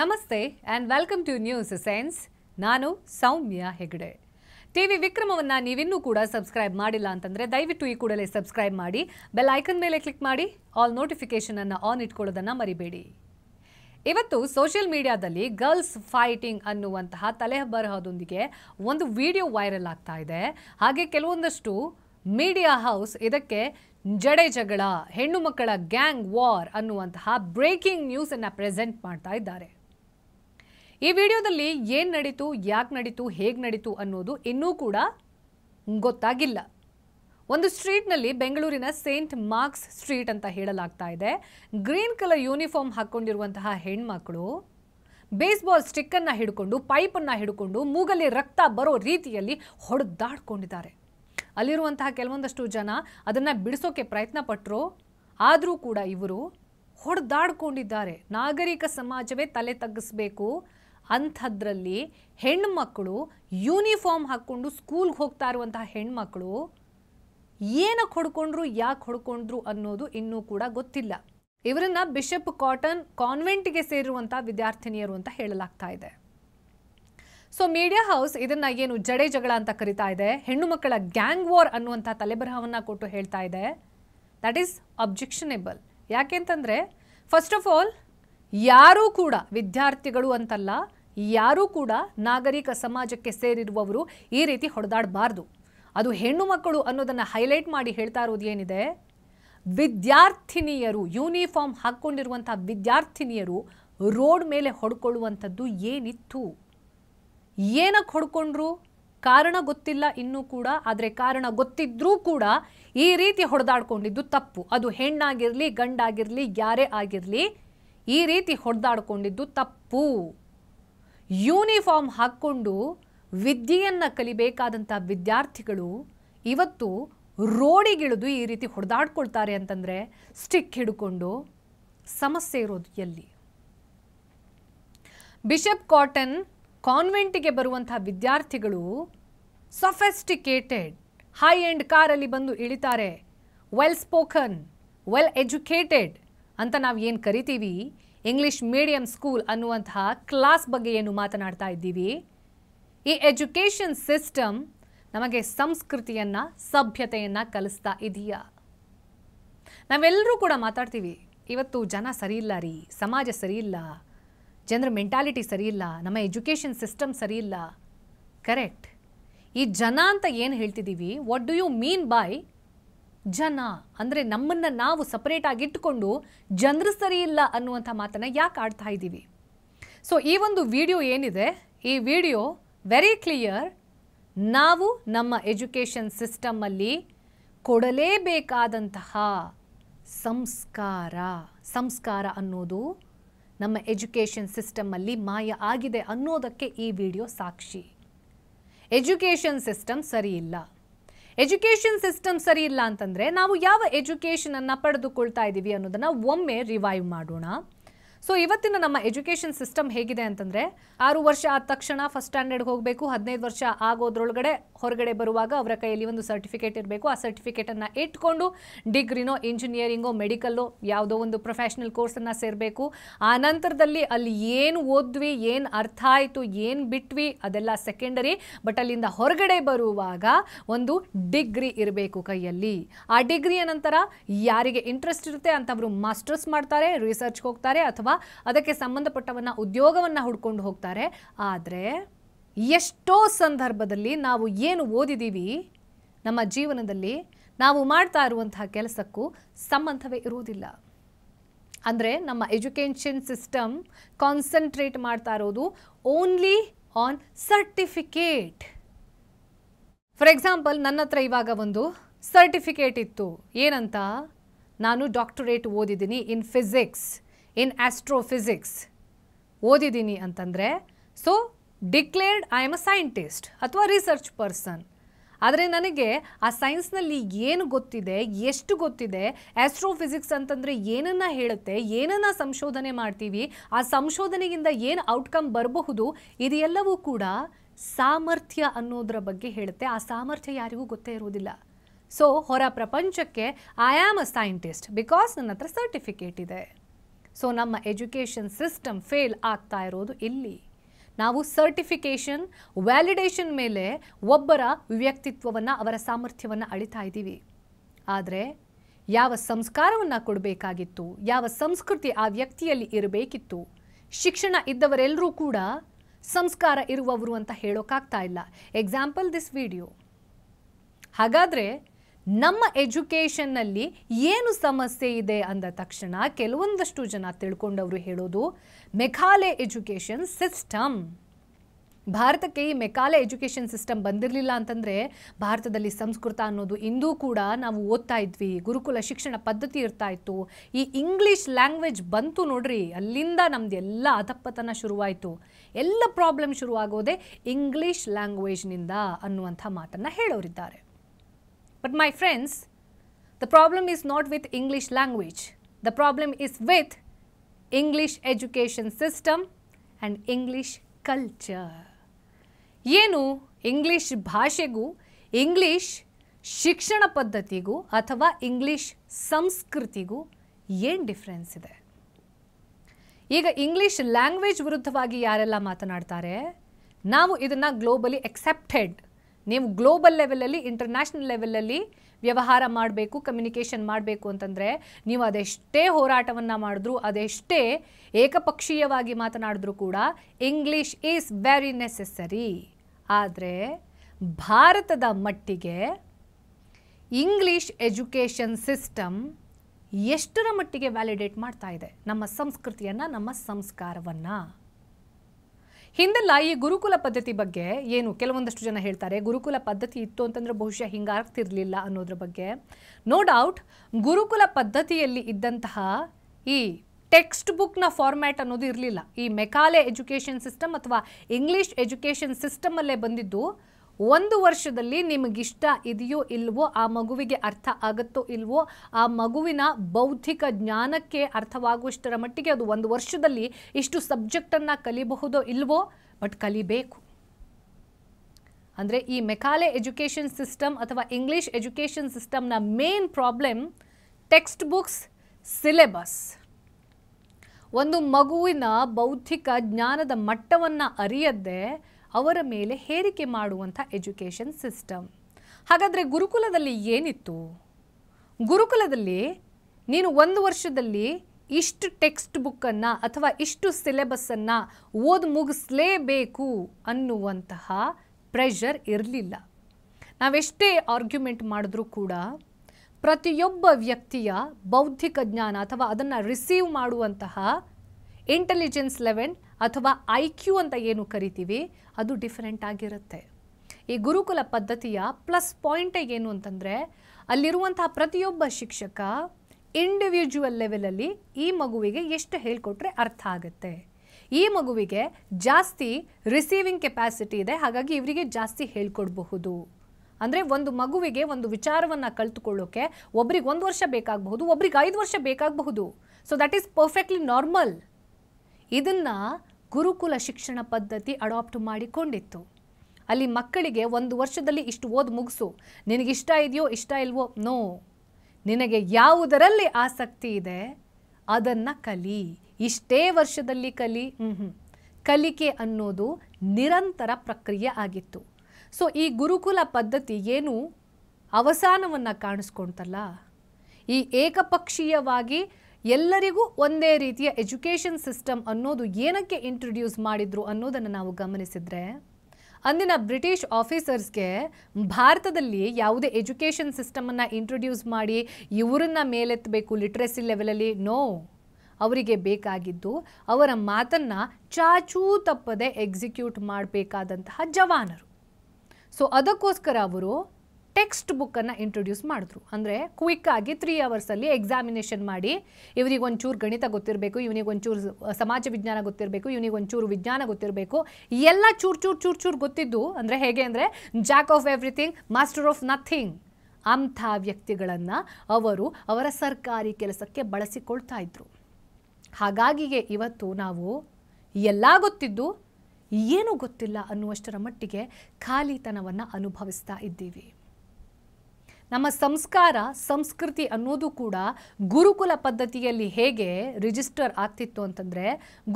ನಮಸ್ತೆ and welcome to news sense ನಾನು Soumya Hegde T V ವಿಕ್ರಮವನ್ನು ನೀವಿನ್ನೂ ಕೂಡ ಸಬ್ಸ್ಕ್ರೈಬ್ ಮಾಡಿಲ್ಲ ಅಂತಂದರೆ ದಯವಿಟ್ಟು ಈ ಕೂಡಲೇ ಸಬ್ಸ್ಕ್ರೈಬ್ ಮಾಡಿ ಬೆಲ್ ಐಕನ್ ಮೇಲೆ ಕ್ಲಿಕ್ ಮಾಡಿ ಆಲ್ ನೋಟಿಫಿಕೇಷನನ್ನು ಆನ್ ಇಟ್ಕೊಳ್ಳೋದನ್ನು ಮರಿಬೇಡಿ ಇವತ್ತು ಸೋಷಿಯಲ್ ಮೀಡಿಯಾದಲ್ಲಿ ಗರ್ಲ್ಸ್ ಫೈಟಿಂಗ್ ಅನ್ನುವಂತಹ ತಲೆಹಬ್ಬರಹದೊಂದಿಗೆ ಒಂದು ವಿಡಿಯೋ ವೈರಲ್ ಆಗ್ತಾ ಇದೆ ಹಾಗೆ ಕೆಲವೊಂದಷ್ಟು ಮೀಡಿಯಾ ಹೌಸ್ ಇದಕ್ಕೆ ಜಡೆ ಜಗಳ ಹೆಣ್ಣು ಮಕ್ಕಳ ಗ್ಯಾಂಗ್ ವಾರ್ ಅನ್ನುವಂತಹ ಬ್ರೇಕಿಂಗ್ ನ್ಯೂಸನ್ನು ಪ್ರೆಸೆಂಟ್ ಮಾಡ್ತಾ ಇದ್ದಾರೆ ಈ ವಿಡಿಯೋದಲ್ಲಿ ಏನು ನಡೀತು ಯಾಕೆ ನಡೀತು ಹೇಗೆ ನಡೀತು ಅನ್ನೋದು ಇನ್ನೂ ಕೂಡ ಗೊತ್ತಾಗಿಲ್ಲ ಒಂದು ಸ್ಟ್ರೀಟ್ನಲ್ಲಿ ಬೆಂಗಳೂರಿನ ಸೇಂಟ್ ಮಾರ್ಕ್ಸ್ ಸ್ಟ್ರೀಟ್ ಅಂತ ಹೇಳಲಾಗ್ತಾ ಇದೆ ಗ್ರೀನ್ ಕಲರ್ ಯೂನಿಫಾರ್ಮ್ ಹಾಕ್ಕೊಂಡಿರುವಂತಹ ಹೆಣ್ಮಕ್ಕಳು ಬೇಸ್ಬಾಲ್ ಸ್ಟಿಕ್ಕನ್ನು ಹಿಡ್ಕೊಂಡು ಪೈಪನ್ನು ಹಿಡ್ಕೊಂಡು ಮೂಗಲ್ಲಿ ರಕ್ತ ಬರೋ ರೀತಿಯಲ್ಲಿ ಹೊಡೆದಾಡ್ಕೊಂಡಿದ್ದಾರೆ ಅಲ್ಲಿರುವಂತಹ ಕೆಲವೊಂದಷ್ಟು ಜನ ಅದನ್ನು ಬಿಡಿಸೋಕೆ ಪ್ರಯತ್ನ ಪಟ್ಟರು ಆದರೂ ಕೂಡ ಇವರು ಹೊಡೆದಾಡ್ಕೊಂಡಿದ್ದಾರೆ ನಾಗರಿಕ ಸಮಾಜವೇ ತಲೆ ತಗ್ಗಿಸ್ಬೇಕು ಅಂಥದ್ರಲ್ಲಿ ಹೆಣ್ಮಕ್ಕಳು ಯೂನಿಫಾರ್ಮ್ ಹಾಕ್ಕೊಂಡು ಸ್ಕೂಲ್ಗೆ ಹೋಗ್ತಾ ಇರುವಂತಹ ಹೆಣ್ಮಕ್ಕಳು ಏನಕ್ಕೆ ಹೊಡ್ಕೊಂಡ್ರು ಯಾಕೆ ಹೊಡ್ಕೊಂಡ್ರು ಅನ್ನೋದು ಇನ್ನೂ ಕೂಡ ಗೊತ್ತಿಲ್ಲ ಇವರನ್ನ ಬಿಷಪ್ ಕಾಟನ್ ಕಾನ್ವೆಂಟ್ಗೆ ಸೇರಿರುವಂತಹ ವಿದ್ಯಾರ್ಥಿನಿಯರು ಅಂತ ಹೇಳಲಾಗ್ತಾ ಇದೆ ಸೊ ಮೀಡಿಯಾ ಹೌಸ್ ಇದನ್ನ ಏನು ಜಡೆ ಜಗಳ ಅಂತ ಕರಿತಾ ಇದೆ ಹೆಣ್ಣು ಮಕ್ಕಳ ಗ್ಯಾಂಗ್ ವಾರ್ ಅನ್ನುವಂಥ ತಲೆಬರಹವನ್ನು ಕೊಟ್ಟು ಹೇಳ್ತಾ ಇದೆ ದಟ್ ಈಸ್ ಅಬ್ಜೆಕ್ಷನೇಬಲ್ ಯಾಕೆಂತಂದರೆ ಫಸ್ಟ್ ಆಫ್ ಆಲ್ ಯಾರೂ ಕೂಡ ವಿದ್ಯಾರ್ಥಿಗಳು ಅಂತಲ್ಲ ಯಾರೂ ಕೂಡ ನಾಗರಿಕ ಸಮಾಜಕ್ಕೆ ಸೇರಿರುವವರು ಈ ರೀತಿ ಹೊಡೆದಾಡಬಾರ್ದು ಅದು ಹೆಣ್ಣು ಮಕ್ಕಳು ಅನ್ನೋದನ್ನು ಹೈಲೈಟ್ ಮಾಡಿ ಹೇಳ್ತಾ ಇರೋದು ಏನಿದೆ ವಿದ್ಯಾರ್ಥಿನಿಯರು ಯೂನಿಫಾರ್ಮ್ ಹಾಕ್ಕೊಂಡಿರುವಂಥ ವಿದ್ಯಾರ್ಥಿನಿಯರು ರೋಡ್ ಮೇಲೆ ಹೊಡ್ಕೊಳ್ಳುವಂಥದ್ದು ಏನಿತ್ತು ಏನಕ್ಕೆ ಹೊಡ್ಕೊಂಡ್ರು ಕಾರಣ ಗೊತ್ತಿಲ್ಲ ಇನ್ನೂ ಕೂಡ ಆದರೆ ಕಾರಣ ಗೊತ್ತಿದ್ರೂ ಕೂಡ ಈ ರೀತಿ ಹೊಡೆದಾಡ್ಕೊಂಡಿದ್ದು ತಪ್ಪು ಅದು ಹೆಣ್ಣಾಗಿರಲಿ ಗಂಡಾಗಿರಲಿ ಯಾರೇ ಆಗಿರಲಿ ಈ ರೀತಿ ಹೊಡೆದಾಡ್ಕೊಂಡಿದ್ದು ತಪ್ಪು ಯೂನಿಫಾರ್ಮ್ ಹಾಕ್ಕೊಂಡು ವಿದ್ಯೆಯನ್ನು ಕಲಿಬೇಕಾದಂಥ ವಿದ್ಯಾರ್ಥಿಗಳು ಇವತ್ತು ರೋಡಿಗಿಳಿದು ಈ ರೀತಿ ಹೊಡೆದಾಡ್ಕೊಳ್ತಾರೆ ಅಂತಂದರೆ ಸ್ಟಿಕ್ ಹಿಡ್ಕೊಂಡು ಸಮಸ್ಯೆ ಇರೋದು ಎಲ್ಲಿ ಬಿಷಪ್ ಕಾಟನ್ ಕಾನ್ವೆಂಟಿಗೆ ಬರುವಂಥ ವಿದ್ಯಾರ್ಥಿಗಳು ಸೊಫೆಸ್ಟಿಕೇಟೆಡ್ ಹೈ ಎಂಡ್ ಕಾರಲ್ಲಿ ಬಂದು ಇಳಿತಾರೆ ವೆಲ್ ಸ್ಪೋಕನ್ ವೆಲ್ ಎಜುಕೇಟೆಡ್ ಅಂತ ನಾವು ಏನು ಕರಿತೀವಿ ಇಂಗ್ಲಿಷ್ ಮೀಡಿಯಂ ಸ್ಕೂಲ್ ಅನ್ನುವಂತಹ ಕ್ಲಾಸ್ ಬಗ್ಗೆ ಏನು ಮಾತನಾಡ್ತಾ ಇದ್ದೀವಿ ಈ ಎಜುಕೇಷನ್ ಸಿಸ್ಟಮ್ ನಮಗೆ ಸಂಸ್ಕೃತಿಯನ್ನ ಸಭ್ಯತೆಯನ್ನ ಕಲಿಸ್ತಾ ಇದೆಯಾ ನಾವೆಲ್ಲರೂ ಕೂಡ ಮಾತಾಡ್ತೀವಿ ಇವತ್ತು ಜನ ಸರಿ ಇಲ್ಲ ರೀ ಸಮಾಜ ಸರಿ ಇಲ್ಲ ಜನರ ಮೆಂಟಾಲಿಟಿ ಸರಿಯಿಲ್ಲ ನಮ್ಮ ಎಜುಕೇಷನ್ ಸಿಸ್ಟಮ್ ಸರಿಯಿಲ್ಲ ಕರೆಕ್ಟ್ ಈ ಜನ ಅಂತ ಏನು ಹೇಳ್ತಿದ್ದೀವಿ what do you mean by ಜನ ಅಂದರೆ ನಮ್ಮನ್ನು ನಾವು ಸಪ್ರೇಟಾಗಿ ಇಟ್ಟುಕೊಂಡು ಜನರು ಸರಿ ಇಲ್ಲ ಅನ್ನುವಂಥ ಮಾತನ್ನು ಯಾಕೆ ಆಡ್ತಾ ಇದ್ದೀವಿ ಸೊ ಈ ಒಂದು ವಿಡಿಯೋ ಏನಿದೆ ಈ ವಿಡಿಯೋ ವೆರಿ ಕ್ಲಿಯರ್ ನಾವು ನಮ್ಮ ಎಜುಕೇಷನ್ ಸಿಸ್ಟಮಲ್ಲಿ ಕೊಡಲೇಬೇಕಾದಂತಹ ಸಂಸ್ಕಾರ ಸಂಸ್ಕಾರ ಅನ್ನೋದು ನಮ್ಮ ಎಜುಕೇಷನ್ ಸಿಸ್ಟಮಲ್ಲಿ ಮಾಯ ಆಗಿದೆ ಅನ್ನೋದಕ್ಕೆ ಈ ವಿಡಿಯೋ ಸಾಕ್ಷಿ ಎಜುಕೇಷನ್ ಸಿಸ್ಟಮ್ ಸರಿಯಿಲ್ಲ ಎಜುಕೇಷನ್ ಸಿಸ್ಟಮ್ ಸರಿ ಇಲ್ಲ ಅಂತಂದರೆ ನಾವು ಯಾವ ಅನ್ನು ಪಡೆದುಕೊಳ್ತಾ ಇದ್ದೀವಿ ಅನ್ನೋದನ್ನು ಒಮ್ಮೆ ರಿವೈವ್ ಮಾಡೋಣ ಸೊ ಇವತ್ತಿನ ನಮ್ಮ ಎಜುಕೇಷನ್ ಸಿಸ್ಟಮ್ ಹೇಗಿದೆ ಅಂತಂದರೆ ಆರು ವರ್ಷ ಆದ ತಕ್ಷಣ ಫಸ್ಟ್ ಸ್ಟ್ಯಾಂಡರ್ಡ್ ಹೋಗಬೇಕು ಹದಿನೈದು ವರ್ಷ ಆಗೋದ್ರೊಳಗಡೆ ಹೊರಗಡೆ ಬರುವಾಗ ಅವರ ಕೈಯಲ್ಲಿ ಒಂದು ಸರ್ಟಿಫಿಕೇಟ್ ಇರಬೇಕು ಆ ಸರ್ಟಿಫಿಕೇಟನ್ನು ಇಟ್ಕೊಂಡು ಡಿಗ್ರಿನೋ ಇಂಜಿನಿಯರಿಂಗೋ ಮೆಡಿಕಲ್ಲೋ ಯಾವುದೋ ಒಂದು ಪ್ರೊಫೆಷ್ನಲ್ ಕೋರ್ಸನ್ನು ಸೇರಬೇಕು ಆ ನಂತರದಲ್ಲಿ ಅಲ್ಲಿ ಏನು ಓದ್ವಿ ಏನು ಅರ್ಥ ಆಯಿತು ಏನು ಬಿಟ್ವಿ ಅದೆಲ್ಲ ಸೆಕೆಂಡರಿ ಬಟ್ ಅಲ್ಲಿಂದ ಹೊರಗಡೆ ಬರುವಾಗ ಒಂದು ಡಿಗ್ರಿ ಇರಬೇಕು ಕೈಯಲ್ಲಿ ಆ ಡಿಗ್ರಿಯ ನಂತರ ಯಾರಿಗೆ ಇಂಟ್ರೆಸ್ಟ್ ಇರುತ್ತೆ ಅಂತವರು ಮಾಸ್ಟರ್ಸ್ ಮಾಡ್ತಾರೆ ರಿಸರ್ಚ್ಗೆ ಹೋಗ್ತಾರೆ ಅಥವಾ ಅದಕ್ಕೆ ಸಂಬಂಧಪಟ್ಟವನ್ನ ಉದ್ಯೋಗವನ್ನು ಹುಡ್ಕೊಂಡು ಹೋಗ್ತಾರೆ ಆದರೆ ಎಷ್ಟೋ ಸಂದರ್ಭದಲ್ಲಿ ನಾವು ಏನು ಓದಿದ್ದೀವಿ ನಮ್ಮ ಜೀವನದಲ್ಲಿ ನಾವು ಮಾಡ್ತಾ ಇರುವಂತಹ ಕೆಲಸಕ್ಕೂ ಸಂಬಂಧವೇ ಇರುವುದಿಲ್ಲ ಅಂದರೆ ನಮ್ಮ ಎಜುಕೇಷನ್ ಸಿಸ್ಟಮ್ ಕಾನ್ಸಂಟ್ರೇಟ್ ಮಾಡ್ತಾ ಇರೋದು only on certificate for example ನನ್ನ ಹತ್ರ ಇವಾಗ ಒಂದು ಸರ್ಟಿಫಿಕೇಟ್ ಇತ್ತು ಏನಂತ ನಾನು ಡಾಕ್ಟರೇಟ್ ಓದಿದ್ದೀನಿ ಇನ್ ಫಿಸಿಕ್ಸ್ ಇನ್ ಆಸ್ಟ್ರೋಫಿಸಿಕ್ಸ್ ಓದಿದ್ದೀನಿ ಅಂತಂದರೆ so declared I am a scientist ಅಥವಾ ರಿಸರ್ಚ್ ಪರ್ಸನ್ ಆದರೆ ನನಗೆ ಆ ಸೈನ್ಸ್ನಲ್ಲಿ ಏನು ಗೊತ್ತಿದೆ ಎಷ್ಟು ಗೊತ್ತಿದೆ ಆಸ್ಟ್ರೋಫಿಸಿಕ್ಸ್ ಅಂತಂದರೆ ಏನನ್ನು ಹೇಳುತ್ತೆ ಏನನ್ನು ಸಂಶೋಧನೆ ಮಾಡ್ತೀವಿ ಆ ಸಂಶೋಧನೆಯಿಂದ ಏನು ಔಟ್ಕಮ್ ಬರಬಹುದು ಇದೆಲ್ಲವೂ ಕೂಡ ಸಾಮರ್ಥ್ಯ ಅನ್ನೋದ್ರ ಬಗ್ಗೆ ಹೇಳುತ್ತೆ ಆ ಸಾಮರ್ಥ್ಯ ಯಾರಿಗೂ ಗೊತ್ತೇ ಇರುವುದಿಲ್ಲ ಸೊ ಹೊರ ಪ್ರಪಂಚಕ್ಕೆ I am a scientist because ನನ್ನ ಹತ್ರ ಸರ್ಟಿಫಿಕೇಟ್ ಇದೆ ಸೊ ನಮ್ಮ ಎಜುಕೇಷನ್ ಸಿಸ್ಟಮ್ ಫೇಲ್ ಆಗ್ತಾ ಇರೋದು ಇಲ್ಲಿ ನಾವು ಸರ್ಟಿಫಿಕೇಷನ್ ವ್ಯಾಲಿಡೇಷನ್ ಮೇಲೆ ಒಬ್ಬರ ವ್ಯಕ್ತಿತ್ವವನ್ನು ಅವರ ಸಾಮರ್ಥ್ಯವನ್ನು ಅಳಿತಾ ಇದ್ದೀವಿ ಆದರೆ ಯಾವ ಸಂಸ್ಕಾರವನ್ನು ಕೊಡಬೇಕಾಗಿತ್ತು ಯಾವ ಸಂಸ್ಕೃತಿ ಆ ವ್ಯಕ್ತಿಯಲ್ಲಿ ಇರಬೇಕಿತ್ತು ಶಿಕ್ಷಣ ಇದ್ದವರೆಲ್ಲರೂ ಕೂಡ ಸಂಸ್ಕಾರ ಇರುವವರು ಅಂತ ಹೇಳೋಕ್ಕಾಗ್ತಾ ಇಲ್ಲ ಎಕ್ಸಾಂಪಲ್ ದಿಸ್ ವಿಡಿಯೋ ಹಾಗಾದರೆ ನಮ್ಮ ಎಜುಕೇಷನ್ನಲ್ಲಿ ಏನು ಸಮಸ್ಯೆ ಇದೆ ಅಂದ ತಕ್ಷಣ ಕೆಲವೊಂದಷ್ಟು ಜನ ತಿಳ್ಕೊಂಡವರು ಹೇಳೋದು ಮೆಖಾಲೆ ಎಜುಕೇಷನ್ ಸಿಸ್ಟಮ್ ಭಾರತಕ್ಕೆ ಈ ಮೆಕಾಲೆ ಎಜುಕೇಷನ್ ಸಿಸ್ಟಮ್ ಬಂದಿರಲಿಲ್ಲ ಅಂತಂದರೆ ಭಾರತದಲ್ಲಿ ಸಂಸ್ಕೃತ ಅನ್ನೋದು ಇಂದೂ ಕೂಡ ನಾವು ಓದ್ತಾ ಇದ್ವಿ ಗುರುಕುಲ ಶಿಕ್ಷಣ ಪದ್ಧತಿ ಇರ್ತಾ ಇತ್ತು ಈ ಇಂಗ್ಲೀಷ್ ಲ್ಯಾಂಗ್ವೇಜ್ ಬಂತು ನೋಡ್ರಿ ಅಲ್ಲಿಂದ ನಮ್ದು ಎಲ್ಲ ಅಧಪ್ಪತನ ಶುರುವಾಯಿತು ಎಲ್ಲ ಪ್ರಾಬ್ಲಮ್ ಶುರುವಾಗೋದೆ ಇಂಗ್ಲೀಷ್ ಲ್ಯಾಂಗ್ವೇಜ್ನಿಂದ ಅನ್ನುವಂಥ ಮಾತನ್ನು ಹೇಳೋರಿದ್ದಾರೆ But my friends, the problem is not with English language. The problem is with English education system and English culture. ಏನು English ಭಾಷೆಗೂ English ಶಿಕ್ಷಣ ಪದ್ಧತಿಗೂ ಅಥವಾ English ಸಂಸ್ಕೃತಿಗೂ ಏನು ಡಿಫ್ರೆನ್ಸ್ ಇದೆ ಈಗ English ಲ್ಯಾಂಗ್ವೇಜ್ ವಿರುದ್ಧವಾಗಿ ಯಾರೆಲ್ಲ ಮಾತನಾಡ್ತಾರೆ ನಾವು ಇದನ್ನು globally accepted. ನೀವು ಗ್ಲೋಬಲ್ ಲೆವೆಲಲ್ಲಿ ಇಂಟರ್ನ್ಯಾಷನಲ್ ಲೆವೆಲಲ್ಲಿ ವ್ಯವಹಾರ ಮಾಡಬೇಕು ಕಮ್ಯುನಿಕೇಷನ್ ಮಾಡಬೇಕು ಅಂತಂದರೆ ನೀವು ಅದೆಷ್ಟೇ ಹೋರಾಟವನ್ನು ಮಾಡಿದ್ರು ಅದೆಷ್ಟೇ ಏಕಪಕ್ಷೀಯವಾಗಿ ಮಾತನಾಡಿದ್ರು ಕೂಡ ಇಂಗ್ಲೀಷ್ ಈಸ್ ವೆರಿ ನೆಸೆಸರಿ ಆದರೆ ಭಾರತದ ಮಟ್ಟಿಗೆ ಇಂಗ್ಲೀಷ್ ಎಜುಕೇಷನ್ ಸಿಸ್ಟಮ್ ಎಷ್ಟರ ಮಟ್ಟಿಗೆ ವ್ಯಾಲಿಡೇಟ್ ಮಾಡ್ತಾ ಇದೆ ನಮ್ಮ ಸಂಸ್ಕೃತಿಯನ್ನು ನಮ್ಮ ಸಂಸ್ಕಾರವನ್ನು ಹಿಂದೆಲ್ಲ ಈ ಗುರುಕುಲ ಪದ್ಧತಿ ಬಗ್ಗೆ ಏನು ಕೆಲವೊಂದಷ್ಟು ಜನ ಹೇಳ್ತಾರೆ ಗುರುಕುಲ ಪದ್ಧತಿ ಇತ್ತು ಅಂತಂದ್ರೆ ಬಹುಶಃ ಹಿಂಗಾಗ್ತಿರ್ಲಿಲ್ಲ ಅನ್ನೋದ್ರ ಬಗ್ಗೆ ನೋ ಡೌಟ್ ಗುರುಕುಲ ಪದ್ಧತಿಯಲ್ಲಿ ಇದ್ದಂತಹ ಈ ಟೆಕ್ಸ್ಟ್ ಬುಕ್ನ ಫಾರ್ಮ್ಯಾಟ್ ಅನ್ನೋದು ಇರಲಿಲ್ಲ ಈ ಮೆಕಾಲೆ ಎಜುಕೇಷನ್ ಸಿಸ್ಟಮ್ ಅಥವಾ ಇಂಗ್ಲೀಷ್ ಎಜುಕೇಷನ್ ಸಿಸ್ಟಮಲ್ಲೇ ಬಂದಿದ್ದು ಒಂದು ವರ್ಷದಲ್ಲಿ ನಿಮಗಿಷ್ಟ ಇದೆಯೋ ಇಲ್ವೋ ಆ ಮಗುವಿಗೆ ಅರ್ಥ ಆಗುತ್ತೋ ಇಲ್ವೋ ಆ ಮಗುವಿನ ಬೌದ್ಧಿಕ ಜ್ಞಾನಕ್ಕೆ ಅರ್ಥವಾಗುವಷ್ಟರ ಮಟ್ಟಿಗೆ ಅದು ಒಂದು ವರ್ಷದಲ್ಲಿ ಇಷ್ಟು ಸಬ್ಜೆಕ್ಟನ್ನು ಕಲಿಬಹುದೋ ಇಲ್ವೋ ಬಟ್ ಕಲಿಬೇಕು ಅಂದರೆ ಈ ಮೆಕಾಲೆ ಎಜುಕೇಷನ್ ಸಿಸ್ಟಮ್ ಅಥವಾ ಇಂಗ್ಲೀಷ್ ಎಜುಕೇಷನ್ ಸಿಸ್ಟಮ್ನ main problem textbooks syllabus ಒಂದು ಮಗುವಿನ ಬೌದ್ಧಿಕ ಜ್ಞಾನದ ಮಟ್ಟವನ್ನು ಅರಿಯದ್ದೇ ಅವರ ಮೇಲೆ ಹೇರಿಕೆ ಮಾಡುವಂಥ ಎಜುಕೇಷನ್ ಸಿಸ್ಟಮ್ ಹಾಗಾದರೆ ಗುರುಕುಲದಲ್ಲಿ ಏನಿತ್ತು ಗುರುಕುಲದಲ್ಲಿ ನೀನು ಒಂದು ವರ್ಷದಲ್ಲಿ ಇಷ್ಟು ಟೆಕ್ಸ್ಟ್ ಬುಕ್ಕನ್ನು ಅಥವಾ ಇಷ್ಟು ಸಿಲೆಬಸ್ಸನ್ನು ಓದಿ ಮುಗಿಸ್ಲೇಬೇಕು ಅನ್ನುವಂತಹ ಪ್ರೆಷರ್ ಇರಲಿಲ್ಲ ನಾವೆಷ್ಟೇ ಆರ್ಗ್ಯುಮೆಂಟ್ ಮಾಡಿದ್ರೂ ಕೂಡ ಪ್ರತಿಯೊಬ್ಬ ವ್ಯಕ್ತಿಯ ಬೌದ್ಧಿಕ ಜ್ಞಾನ ಅಥವಾ ಅದನ್ನು ರಿಸೀವ್ ಮಾಡುವಂತಹ ಇಂಟೆಲಿಜೆನ್ಸ್ ಲೆವೆಲ್ ಅಥವಾ ಐ ಕ್ಯೂ ಅಂತ ಏನು ಕರಿತೀವಿ ಅದು ಡಿಫರೆಂಟ್ ಆಗಿರುತ್ತೆ ಈ ಗುರುಕುಲ ಪದ್ಧತಿಯ ಪ್ಲಸ್ ಪಾಯಿಂಟೇ ಏನು ಅಂತಂದರೆ ಅಲ್ಲಿರುವಂತಹ ಪ್ರತಿಯೊಬ್ಬ ಶಿಕ್ಷಕ ಇಂಡಿವಿಜುವಲ್ ಲೆವೆಲಲ್ಲಿ ಈ ಮಗುವಿಗೆ ಎಷ್ಟು ಹೇಳಿಕೊಟ್ರೆ ಅರ್ಥ ಆಗುತ್ತೆ ಈ ಮಗುವಿಗೆ ಜಾಸ್ತಿ ರಿಸೀವಿಂಗ್ ಕೆಪಾಸಿಟಿ ಇದೆ ಹಾಗಾಗಿ ಇವರಿಗೆ ಜಾಸ್ತಿ ಹೇಳ್ಕೊಡ್ಬಹುದು ಅಂದರೆ ಒಂದು ಮಗುವಿಗೆ ಒಂದು ವಿಚಾರವನ್ನು ಕಲ್ತುಕೊಳ್ಳೋಕ್ಕೆ ಒಬ್ರಿಗೆ ಒಂದು ವರ್ಷ ಬೇಕಾಗಬಹುದು ಒಬ್ರಿಗೆ ಐದು ವರ್ಷ ಬೇಕಾಗಬಹುದು so that is perfectly normal ಇದನ್ನು ಗುರುಕುಲ ಶಿಕ್ಷಣ ಪದ್ಧತಿ ಅಡಾಪ್ಟ್ ಮಾಡಿಕೊಂಡಿತ್ತು ಅಲ್ಲಿ ಮಕ್ಕಳಿಗೆ ಒಂದು ವರ್ಷದಲ್ಲಿ ಇಷ್ಟು ಓದಿ ಮುಗಿಸು ನಿನಗಿಷ್ಟ ಇದೆಯೋ ಇಷ್ಟ ಇಲ್ವೋ ನೋ ನಿನಗೆ ಯಾವುದರಲ್ಲಿ ಆಸಕ್ತಿ ಇದೆ ಅದನ್ನು ಕಲಿ ಇಷ್ಟೇ ವರ್ಷದಲ್ಲಿ ಕಲಿ ಹ್ಞೂ ಕಲಿಕೆ ಅನ್ನೋದು ನಿರಂತರ ಪ್ರಕ್ರಿಯೆ ಆಗಿತ್ತು ಸೊ ಈ ಗುರುಕುಲ ಪದ್ಧತಿ ಏನು ಅವಸಾನವನ್ನು ಕಾಣಿಸ್ಕೊಳ್ತಲ್ಲ ಈ ಏಕಪಕ್ಷೀಯವಾಗಿ ಎಲ್ಲರಿಗೂ ಒಂದೇ ರೀತಿಯ ಎಜುಕೇಷನ್ ಸಿಸ್ಟಮ್ ಅನ್ನೋದು ಏನಕ್ಕೆ ಇಂಟ್ರೊಡ್ಯೂಸ್ ಮಾಡಿದ್ರು ಅನ್ನೋದನ್ನು ನಾವು ಗಮನಿಸಿದರೆ ಅಂದಿನ ಬ್ರಿಟಿಷ್ ಆಫೀಸರ್ಸ್ಗೆ ಭಾರತದಲ್ಲಿ ಯಾವುದೇ ಎಜುಕೇಷನ್ ಸಿಸ್ಟಮನ್ನು ಇಂಟ್ರೊಡ್ಯೂಸ್ ಮಾಡಿ ಇವರನ್ನ ಮೇಲೆತ್ತಬೇಕು ಲಿಟ್ರಸಿ ಲೆವೆಲಲ್ಲಿ ನೋ ಅವರಿಗೆ ಬೇಕಾಗಿದ್ದು ಅವರ ಮಾತನ್ನು ಚಾಚೂ ತಪ್ಪದೆ ಎಕ್ಸಿಕ್ಯೂಟ್ ಮಾಡಬೇಕಾದಂತಹ ಜವಾನರು ಸೊ ಅದಕ್ಕೋಸ್ಕರ ಅವರು ಟೆಕ್ಸ್ಟ್ ಬುಕ್ಕನ್ನು ಇಂಟ್ರೊಡ್ಯೂಸ್ ಮಾಡಿದ್ರು ಅಂದರೆ ಕ್ವಿಕ್ಕಾಗಿ ತ್ರೀ ಅವರ್ಸಲ್ಲಿ ಎಕ್ಸಾಮಿನೇಷನ್ ಮಾಡಿ ಇವರಿಗೆ ಒಂಚೂರು ಗಣಿತ ಗೊತ್ತಿರಬೇಕು ಇವನಿಗೆ ಒಂಚೂರು ಸಮಾಜ ವಿಜ್ಞಾನ ಗೊತ್ತಿರಬೇಕು ಇವನಿಗೆ ಒಂಚೂರು ವಿಜ್ಞಾನ ಗೊತ್ತಿರಬೇಕು ಎಲ್ಲ ಚೂರು ಚೂರು ಚೂರು ಚೂರು ಗೊತ್ತಿದ್ದು ಅಂದರೆ ಹೇಗೆ ಅಂದರೆ jack of everything master of nothing ಅಂಥ ವ್ಯಕ್ತಿಗಳನ್ನು ಅವರು ಅವರ ಸರ್ಕಾರಿ ಕೆಲಸಕ್ಕೆ ಬಳಸಿಕೊಳ್ತಾ ಇದ್ರು ಹಾಗಾಗಿಯೇ ಇವತ್ತು ನಾವು ಎಲ್ಲ ಗೊತ್ತಿದ್ದು ಏನೂ ಗೊತ್ತಿಲ್ಲ ಅನ್ನುವಷ್ಟರ ಮಟ್ಟಿಗೆ ಖಾಲಿತನವನ್ನು ಅನುಭವಿಸ್ತಾ ಇದ್ದೀವಿ ನಮ್ಮ ಸಂಸ್ಕಾರ ಸಂಸ್ಕೃತಿ ಅನ್ನೋದು ಕೂಡ ಗುರುಕುಲ ಪದ್ಧತಿಯಲ್ಲಿ ಹೇಗೆ ರಿಜಿಸ್ಟರ್ ಆಗ್ತಿತ್ತು ಅಂತಂದರೆ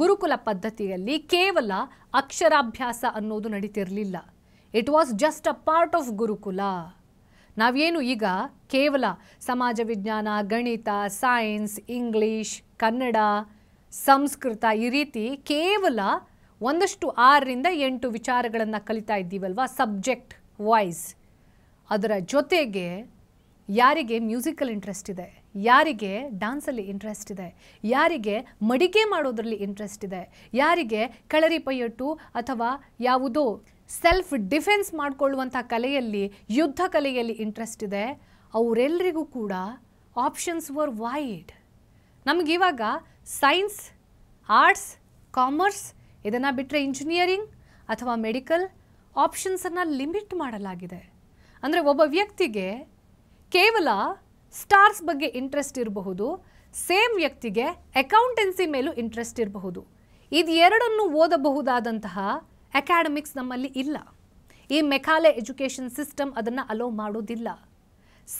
ಗುರುಕುಲ ಪದ್ಧತಿಯಲ್ಲಿ ಕೇವಲ ಅಕ್ಷರಾಭ್ಯಾಸ ಅನ್ನೋದು ನಡೀತಿರಲಿಲ್ಲ it was just a part of gurukul ನಾವೇನು ಈಗ ಕೇವಲ ಸಮಾಜ ವಿಜ್ಞಾನ ಗಣಿತ ಸೈನ್ಸ್ ಇಂಗ್ಲೀಷ್ ಕನ್ನಡ ಸಂಸ್ಕೃತ ಈ ರೀತಿ ಕೇವಲ ಒಂದಷ್ಟು ಆರರಿಂದ ಎಂಟು ವಿಚಾರಗಳನ್ನು ಕಲಿತಾ ಇದ್ದೀವಲ್ವಾ ಸಬ್ಜೆಕ್ಟ್ ವಾಯ್ಸ್ ಅದರ ಜೊತೆಗೆ ಯಾರಿಗೆ ಮ್ಯೂಸಿಕಲ್ ಇಂಟ್ರೆಸ್ಟ್ ಇದೆ ಯಾರಿಗೆ ಡಾನ್ಸಲ್ಲಿ ಇಂಟ್ರೆಸ್ಟ್ ಇದೆ ಯಾರಿಗೆ ಮಡಿಕೆ ಮಾಡೋದರಲ್ಲಿ ಇಂಟ್ರೆಸ್ಟ್ ಇದೆ ಯಾರಿಗೆ ಕಳರಿ ಪೈಯಟ್ಟು ಅಥವಾ ಯಾವುದೋ ಸೆಲ್ಫ್ ಡಿಫೆನ್ಸ್ ಮಾಡಿಕೊಳ್ಳುವಂಥ ಕಲೆಯಲ್ಲಿ ಯುದ್ಧ ಕಲೆಯಲ್ಲಿ ಇಂಟ್ರೆಸ್ಟ್ ಇದೆ ಅವರೆಲ್ಲರಿಗೂ ಕೂಡ ಆಪ್ಷನ್ಸ್ ವರ್ ವೈಡ್ ನಮಗಿವಾಗ ಸೈನ್ಸ್ ಆರ್ಟ್ಸ್ ಕಾಮರ್ಸ್ ಇದನ್ನು ಬಿಟ್ಟರೆ ಇಂಜಿನಿಯರಿಂಗ್ ಅಥವಾ ಮೆಡಿಕಲ್ ಆಪ್ಷನ್ಸನ್ನು ಲಿಮಿಟ್ ಮಾಡಲಾಗಿದೆ ಅಂದರೆ ಒಬ್ಬ ವ್ಯಕ್ತಿಗೆ ಕೇವಲ ಸ್ಟಾರ್ಸ್ ಬಗ್ಗೆ ಇಂಟ್ರೆಸ್ಟ್ ಇರಬಹುದು ಸೇಮ್ ವ್ಯಕ್ತಿಗೆ ಅಕೌಂಟೆನ್ಸಿ ಮೇಲೂ ಇಂಟ್ರೆಸ್ಟ್ ಇರಬಹುದು ಇದು ಎರಡನ್ನು ಓದಬಹುದಾದಂತಹ ಅಕಾಡೆಮಿಕ್ಸ್ ನಮ್ಮಲ್ಲಿ ಇಲ್ಲ ಈ ಮೆಕಾಲೆ ಎಜುಕೇಷನ್ ಸಿಸ್ಟಮ್ ಅದನ್ನು ಅಲೋ ಮಾಡೋದಿಲ್ಲ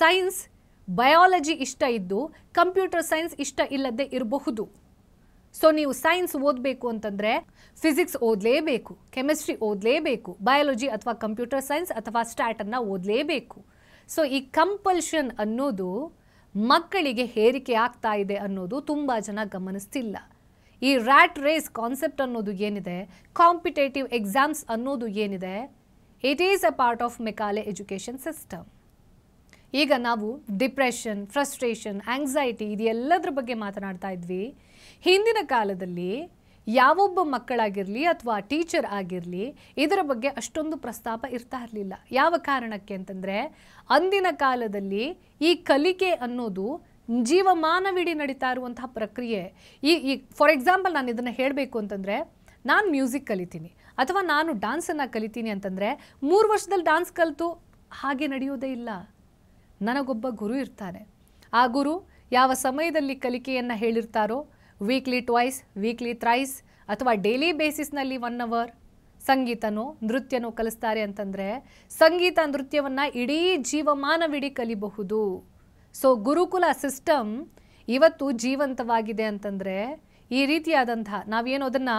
ಸೈನ್ಸ್ ಬಯಾಲಜಿ ಇಷ್ಟ ಇದ್ದು ಕಂಪ್ಯೂಟರ್ ಸೈನ್ಸ್ ಇಷ್ಟ ಇಲ್ಲದೆ ಇರಬಹುದು ಸೊ ನೀವು ಸೈನ್ಸ್ ಓದಬೇಕು ಅಂತಂದರೆ ಫಿಸಿಕ್ಸ್ ಓದಲೇಬೇಕು ಕೆಮಿಸ್ಟ್ರಿ ಓದಲೇಬೇಕು ಬಯಾಲಜಿ ಅಥವಾ ಕಂಪ್ಯೂಟರ್ ಸೈನ್ಸ್ ಅಥವಾ ಸ್ಟ್ಯಾಟನ್ನು ಓದಲೇಬೇಕು ಸೊ ಈ ಕಂಪಲ್ಷನ್ ಅನ್ನೋದು ಮಕ್ಕಳಿಗೆ ಹೇರಿಕೆ ಆಗ್ತಾ ಇದೆ ಅನ್ನೋದು ತುಂಬ ಜನ ಗಮನಿಸ್ತಿಲ್ಲ ಈ ರ್ಯಾಟ್ ರೇಸ್ ಕಾನ್ಸೆಪ್ಟ್ ಅನ್ನೋದು ಏನಿದೆ ಕಾಂಪಿಟೇಟಿವ್ ಎಕ್ಸಾಮ್ಸ್ ಅನ್ನೋದು ಏನಿದೆ it is a part of Macaulay education system ಈಗ ನಾವು ಡಿಪ್ರೆಷನ್ ಫ್ರಸ್ಟ್ರೇಷನ್ ಆಂಗ್ಸೈಟಿ ಎಲ್ಲದರ ಬಗ್ಗೆ ಮಾತನಾಡ್ತಾ ಇದ್ವಿ ಹಿಂದಿನ ಕಾಲದಲ್ಲಿ ಯಾವೊಬ್ಬ ಮಕ್ಕಳಾಗಿರಲಿ ಅಥವಾ ಟೀಚರ್ ಆಗಿರಲಿ ಇದರ ಬಗ್ಗೆ ಅಷ್ಟೊಂದು ಪ್ರಸ್ತಾಪ ಇರ್ತಾ ಇರಲಿಲ್ಲ ಯಾವ ಕಾರಣಕ್ಕೆ ಅಂತಂದರೆ ಅಂದಿನ ಕಾಲದಲ್ಲಿ ಈ ಕಲಿಕೆ ಅನ್ನೋದು ಜೀವಮಾನವಿಡೀ ನಡೀತಾ ಇರುವಂತಹ ಪ್ರಕ್ರಿಯೆ ಈ ಈ ಫಾರ್ ಎಕ್ಸಾಂಪಲ್ ನಾನು ಇದನ್ನು ಹೇಳಬೇಕು ಅಂತಂದರೆ ನಾನು ಮ್ಯೂಸಿಕ್ ಕಲಿತೀನಿ ಅಥವಾ ನಾನು ಡಾನ್ಸನ್ನು ಕಲಿತೀನಿ ಅಂತಂದರೆ ಮೂರು ವರ್ಷದಲ್ಲಿ ಡ್ಯಾನ್ಸ್ ಕಲಿತು ಹಾಗೆ ನಡೆಯೋದೇ ಇಲ್ಲ ನನಗೊಬ್ಬ ಗುರು ಇರ್ತಾನೆ ಆ ಗುರು ಯಾವ ಸಮಯದಲ್ಲಿ ಕಲಿಕೆಯನ್ನು ಹೇಳಿರ್ತಾರೋ ವೀಕ್ಲಿ ಟ್ವೈಸ್ ವೀಕ್ಲಿ ಥ್ರೈಸ್ ಅಥವಾ ಡೈಲಿ ಬೇಸಿಸ್ನಲ್ಲಿ ಒನ್ ಅವರ್ ಸಂಗೀತನೋ ನೃತ್ಯನೋ ಕಲಿಸ್ತಾರೆ ಅಂತಂದರೆ ಸಂಗೀತ ನೃತ್ಯವನ್ನು ಇಡೀ ಜೀವಮಾನವಿಡೀ ಕಲಿಬಹುದು ಸೊ ಗುರುಕುಲ ಸಿಸ್ಟಮ್ ಇವತ್ತು ಜೀವಂತವಾಗಿದೆ ಅಂತಂದರೆ ಈ ರೀತಿಯಾದಂಥ ನಾವೇನು ಅದನ್ನು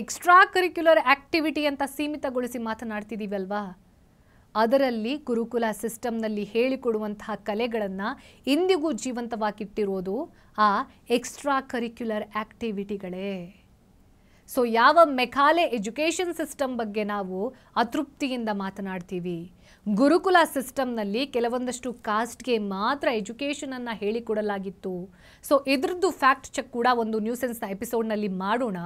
ಎಕ್ಸ್ಟ್ರಾ ಕರಿಕ್ಯುಲರ್ ಆ್ಯಕ್ಟಿವಿಟಿ ಅಂತ ಸೀಮಿತಗೊಳಿಸಿ ಮಾತನಾಡ್ತಿದ್ದೀವಲ್ವಾ ಅದರಲ್ಲಿ ಗುರುಕುಲ ಸಿಸ್ಟಮ್ನಲ್ಲಿ ಹೇಳಿಕೊಡುವಂತಹ ಕಲೆಗಳನ್ನು ಇಂದಿಗೂ ಜೀವಂತವಾಗಿಟ್ಟಿರೋದು ಆ ಎಕ್ಸ್ಟ್ರಾ ಕರಿಕ್ಯುಲರ್ ಆ್ಯಕ್ಟಿವಿಟಿಗಳೇ ಸೊ ಯಾವ ಮೆಕಾಲೆ ಎಜುಕೇಷನ್ ಸಿಸ್ಟಮ್ ಬಗ್ಗೆ ನಾವು ಅತೃಪ್ತಿಯಿಂದ ಮಾತನಾಡ್ತೀವಿ ಗುರುಕುಲ ಸಿಸ್ಟಮ್ನಲ್ಲಿ ಕೆಲವೊಂದಷ್ಟು ಕಾಸ್ಟ್ಗೆ ಮಾತ್ರ ಎಜುಕೇಷನನ್ನು ಹೇಳಿಕೊಡಲಾಗಿತ್ತು ಸೊ ಇದ್ರದ್ದು ಫ್ಯಾಕ್ಟ್ ಚೆಕ್ ಕೂಡ ಒಂದು ನ್ಯೂಸೆನ್ಸ್ನ ಎಪಿಸೋಡ್ನಲ್ಲಿ ಮಾಡೋಣ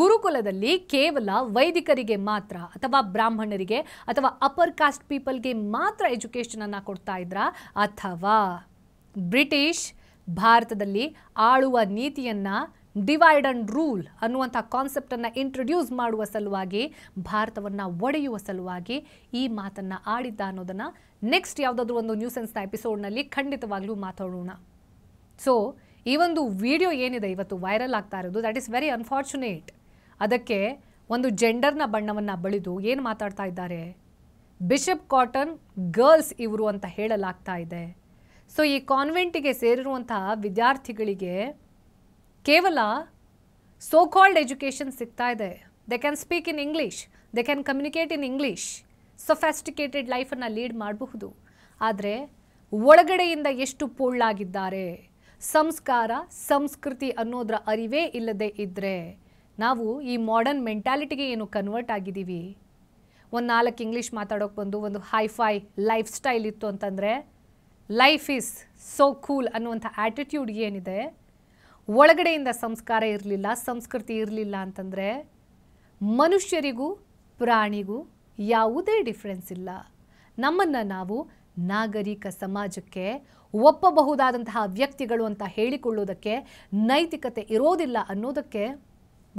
ಗುರುಕುಲದಲ್ಲಿ ಕೇವಲ ವೈದಿಕರಿಗೆ ಮಾತ್ರ ಅಥವಾ ಬ್ರಾಹ್ಮಣರಿಗೆ ಅಥವಾ ಅಪ್ಪರ್ ಕಾಸ್ಟ್ ಪೀಪಲ್ಗೆ ಮಾತ್ರ ಎಜುಕೇಷನನ್ನು ಕೊಡ್ತಾ ಇದ್ರ ಅಥವಾ ಬ್ರಿಟಿಷ್ ಭಾರತದಲ್ಲಿ ಆಳುವ ನೀತಿಯನ್ನು ಡಿವೈಡ್ ಅಂಡ್ ರೂಲ್ ಅನ್ನುವಂಥ ಕಾನ್ಸೆಪ್ಟನ್ನು ಇಂಟ್ರೊಡ್ಯೂಸ್ ಮಾಡುವ ಸಲುವಾಗಿ ಭಾರತವನ್ನು ಒಡೆಯುವ ಸಲುವಾಗಿ ಈ ಮಾತನ್ನು ಆಡಿದ್ದ ಅನ್ನೋದನ್ನು ನೆಕ್ಸ್ಟ್ ಯಾವುದಾದ್ರೂ ಒಂದು ನ್ಯೂಸೆನ್ಸ್ನ ಎಪಿಸೋಡ್ನಲ್ಲಿ ಖಂಡಿತವಾಗ್ಲೂ ಮಾತಾಡೋಣ ಸೊ ಈ ಒಂದು ವಿಡಿಯೋ ಏನಿದೆ ಇವತ್ತು ವೈರಲ್ ಆಗ್ತಾ ಇರೋದು ದಟ್ ಈಸ್ ವೆರಿ ಅನ್ಫಾರ್ಚುನೇಟ್ ಅದಕ್ಕೆ ಒಂದು ಜೆಂಡರ್ನ ಬಣ್ಣವನ್ನು ಬಳಿದು ಏನು ಮಾತಾಡ್ತಾ ಇದ್ದಾರೆ ಬಿಷಪ್ ಕಾಟನ್ ಗರ್ಲ್ಸ್ ಇವರು ಅಂತ ಹೇಳಲಾಗ್ತಾ ಇದೆ ಸೊ ಈ ಕಾನ್ವೆಂಟಿಗೆ ಸೇರಿರುವಂತಹ ವಿದ್ಯಾರ್ಥಿಗಳಿಗೆ ಕೇವಲ ಸೋ ಕಾಲ್ಡ್ ಎಜುಕೇಷನ್ ಸಿಗ್ತಾ ಇದೆ they can speak in English they can communicate in English sophisticated ಲೈಫನ್ನು ಲೀಡ್ ಮಾಡಬಹುದು ಆದರೆ ಒಳಗಡೆಯಿಂದ ಎಷ್ಟು ಪೋಳ್ಳಾಗಿದ್ದಾರೆ ಸಂಸ್ಕಾರ ಸಂಸ್ಕೃತಿ ಅನ್ನೋದರ ಅರಿವೇ ಇಲ್ಲದೆ ಇದ್ದರೆ ನಾವು ಈ ಮಾಡರ್ನ್ ಮೆಂಟ್ಯಾಲಿಟಿಗೆ ಏನು ಕನ್ವರ್ಟ್ ಆಗಿದ್ದೀವಿ ಒಂದು ನಾಲ್ಕು ಇಂಗ್ಲೀಷ್ ಮಾತಾಡೋಕೆ ಬಂದು ಒಂದು ಹೈಫೈ ಲೈಫ್ ಸ್ಟೈಲ್ ಇತ್ತು ಅಂತಂದರೆ ಲೈಫ್ ಈಸ್ ಸೋ ಕೂಲ್ ಅನ್ನುವಂಥ ಆ್ಯಟಿಟ್ಯೂಡ್ ಏನಿದೆ ಒಳಗಡೆಯಿಂದ ಸಂಸ್ಕಾರ ಇರಲಿಲ್ಲ ಸಂಸ್ಕೃತಿ ಇರಲಿಲ್ಲ ಅಂತಂದರೆ ಮನುಷ್ಯರಿಗೂ ಪ್ರಾಣಿಗೂ ಯಾವುದೇ ಡಿಫ್ರೆನ್ಸ್ ಇಲ್ಲ ನಮ್ಮನ್ನು ನಾವು ನಾಗರಿಕ ಸಮಾಜಕ್ಕೆ ಒಪ್ಪಬಹುದಾದಂತಹ ವ್ಯಕ್ತಿಗಳು ಅಂತ ಹೇಳಿಕೊಳ್ಳೋದಕ್ಕೆ ನೈತಿಕತೆ ಇರೋದಿಲ್ಲ ಅನ್ನೋದಕ್ಕೆ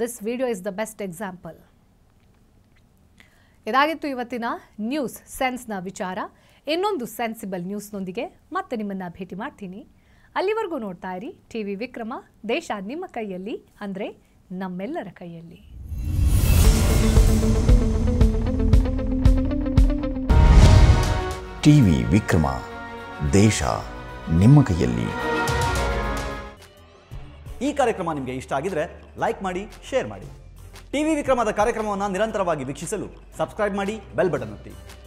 this video is the best example ಇದಾಗಿತ್ತು ಇವತ್ತಿನ ನ್ಯೂಸ್ ಸೆನ್ಸ್ನ ವಿಚಾರ ಇನ್ನೊಂದು ಸೆನ್ಸಿಬಲ್ ನ್ಯೂಸ್ನೊಂದಿಗೆ ಮತ್ತೆ ನಿಮ್ಮನ್ನು ಭೇಟಿ ಮಾಡ್ತೀನಿ ಅಲ್ಲಿವರೆಗೂ ನೋಡ್ತಾ ಇರಿ ಟಿ ವಿ ವಿಕ್ರಮ ದೇಶ ನಿಮ್ಮ ಕೈಯಲ್ಲಿ ಅಂದರೆ ನಮ್ಮೆಲ್ಲರ ಕೈಯಲ್ಲಿ ಟಿ ವಿ ವಿಕ್ರಮ ದೇಶ ನಿಮ್ಮ ಕೈಯಲ್ಲಿ ಈ ಕಾರ್ಯಕ್ರಮ ನಿಮಗೆ ಇಷ್ಟ ಆಗಿದ್ರೆ ಲೈಕ್ ಮಾಡಿ ಶೇರ್ ಮಾಡಿ ಟಿವಿ ವಿಕ್ರಮದ ಕಾರ್ಯಕ್ರಮವನ್ನು ನಿರಂತರವಾಗಿ ವೀಕ್ಷಿಸಲು ಸಬ್ಸ್ಕ್ರೈಬ್ ಮಾಡಿ ಬೆಲ್ ಬಟನ್ ಒತ್ತಿ